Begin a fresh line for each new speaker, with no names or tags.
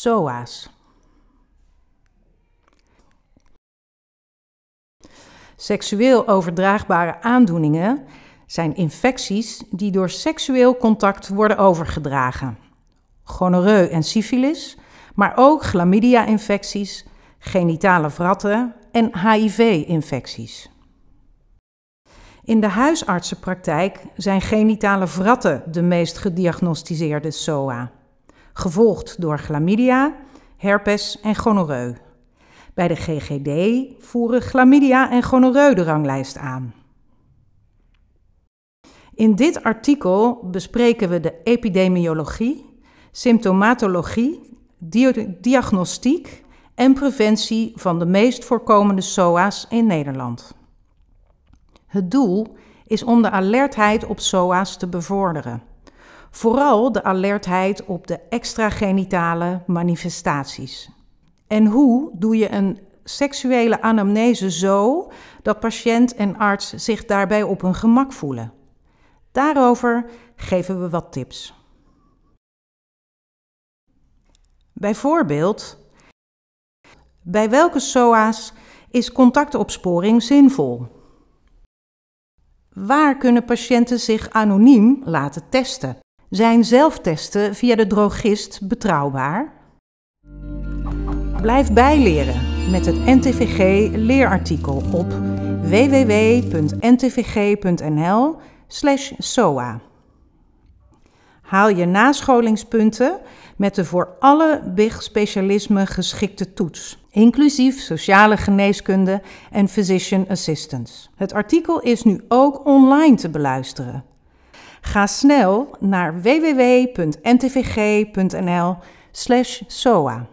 SOA's. Seksueel overdraagbare aandoeningen zijn infecties die door seksueel contact worden overgedragen. Gonoreu en syfilis, maar ook chlamydia-infecties, genitale wratten en HIV-infecties. In de huisartsenpraktijk zijn genitale wratten de meest gediagnosticeerde SOA gevolgd door chlamydia, herpes en gonoreu. Bij de GGD voeren chlamydia en gonoreu de ranglijst aan. In dit artikel bespreken we de epidemiologie, symptomatologie, diagnostiek en preventie van de meest voorkomende SOA's in Nederland. Het doel is om de alertheid op SOA's te bevorderen. Vooral de alertheid op de extragenitale manifestaties. En hoe doe je een seksuele anamnese zo dat patiënt en arts zich daarbij op hun gemak voelen? Daarover geven we wat tips. Bijvoorbeeld, bij welke SOA's is contactopsporing zinvol? Waar kunnen patiënten zich anoniem laten testen? Zijn zelftesten via de drogist betrouwbaar? Blijf bijleren met het NTVG leerartikel op www.ntvg.nl/soa. Haal je nascholingspunten met de voor alle big-specialismen geschikte toets, inclusief sociale geneeskunde en physician assistance. Het artikel is nu ook online te beluisteren. Ga snel naar www.ntvg.nl/soa.